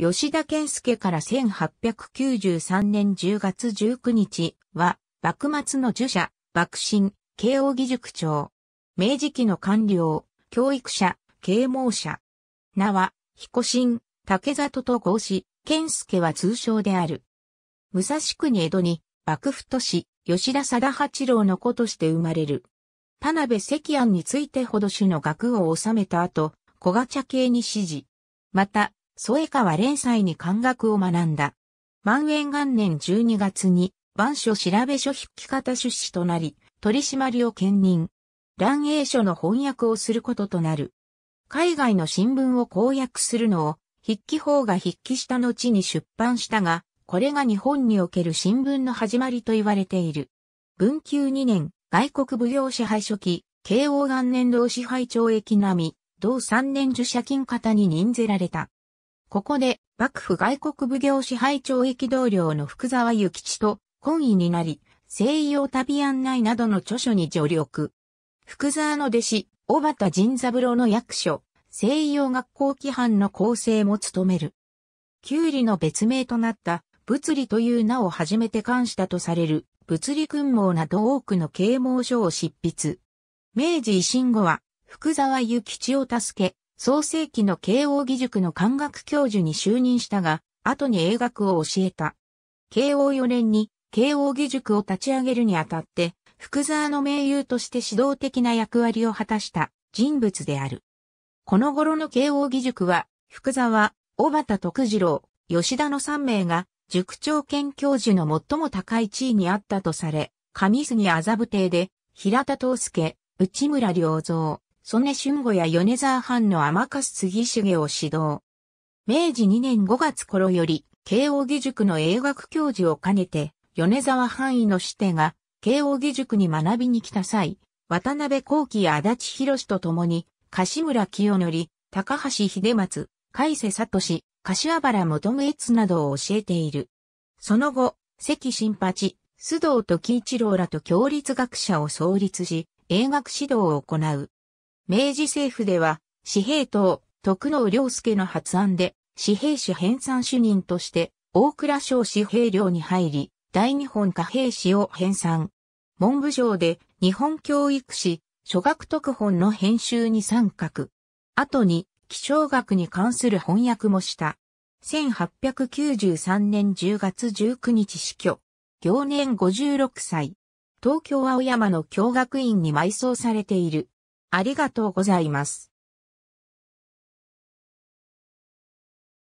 吉田健介から1893年10月19日は、幕末の儒者、幕臣、慶応義塾長。明治期の官僚、教育者、啓蒙者。名は、彦臣、竹里と合子、健介は通称である。武蔵国江戸に、幕府都市、吉田貞八郎の子として生まれる。田辺赤庵についてほど種の学を収めた後、小賀茶系に指示。また、添川連載に漢学を学んだ。万円元年12月に、万書調べ書筆記方出資となり、取締りを兼任。乱英書の翻訳をすることとなる。海外の新聞を公約するのを、筆記法が筆記した後に出版したが、これが日本における新聞の始まりと言われている。文久2年、外国奉行支配書記、慶応元年同支配懲役並み、同3年受社金方に任ぜられた。ここで、幕府外国奉行支配庁役同僚の福沢諭吉と、懇意になり、西洋旅案内などの著書に助力。福沢の弟子、小畑仁三郎の役所、西洋学校規範の構成も務める。キュウリの別名となった、物理という名を初めて冠したとされる、物理訓網など多くの啓蒙書を執筆。明治維新後は、福沢諭吉を助け、創世期の慶応義塾の漢学教授に就任したが、後に英学を教えた。慶応4年に慶応義塾を立ち上げるにあたって、福沢の名優として指導的な役割を果たした人物である。この頃の慶応義塾は、福沢、小畑徳次郎、吉田の3名が、塾長兼教授の最も高い地位にあったとされ、上杉麻布邸で、平田東介、内村良造、曽根俊吾や米沢藩の天笠杉重を指導。明治2年5月頃より、慶応義塾の英学教授を兼ねて、米沢範囲の師弟が、慶応義塾に学びに来た際、渡辺幸喜や足立博と共に、柏村清則、高橋秀松、海瀬聡、柏原元夢悦などを教えている。その後、関新八、須藤時一郎らと共立学者を創立し、英学指導を行う。明治政府では、紙幣党、徳能良介の発案で、紙幣士編纂主任として、大倉省紙幣寮に入り、大日本貨幣士を編纂。文部省で日本教育士諸学特本の編集に参画。後に気象学に関する翻訳もした。1893年10月19日死去。行年56歳。東京青山の教学院に埋葬されている。ありがとうございます。